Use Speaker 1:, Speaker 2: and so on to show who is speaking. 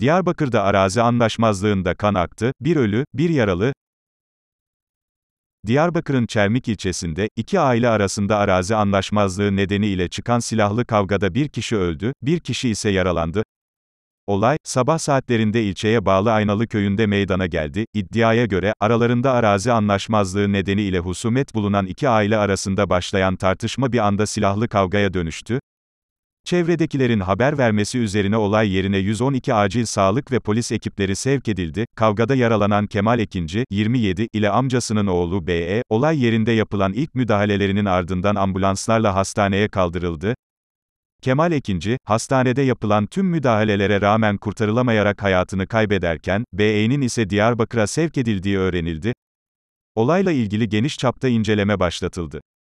Speaker 1: Diyarbakır'da arazi anlaşmazlığında kan aktı, bir ölü, bir yaralı. Diyarbakır'ın Çermik ilçesinde, iki aile arasında arazi anlaşmazlığı nedeniyle çıkan silahlı kavgada bir kişi öldü, bir kişi ise yaralandı. Olay, sabah saatlerinde ilçeye bağlı Aynalı köyünde meydana geldi. İddiaya göre, aralarında arazi anlaşmazlığı nedeniyle husumet bulunan iki aile arasında başlayan tartışma bir anda silahlı kavgaya dönüştü. Çevredekilerin haber vermesi üzerine olay yerine 112 acil sağlık ve polis ekipleri sevk edildi. Kavgada yaralanan Kemal Ekinci, 27, ile amcasının oğlu BE, olay yerinde yapılan ilk müdahalelerinin ardından ambulanslarla hastaneye kaldırıldı. Kemal Ekinci, hastanede yapılan tüm müdahalelere rağmen kurtarılamayarak hayatını kaybederken, BE'nin ise Diyarbakır'a sevk edildiği öğrenildi. Olayla ilgili geniş çapta inceleme başlatıldı.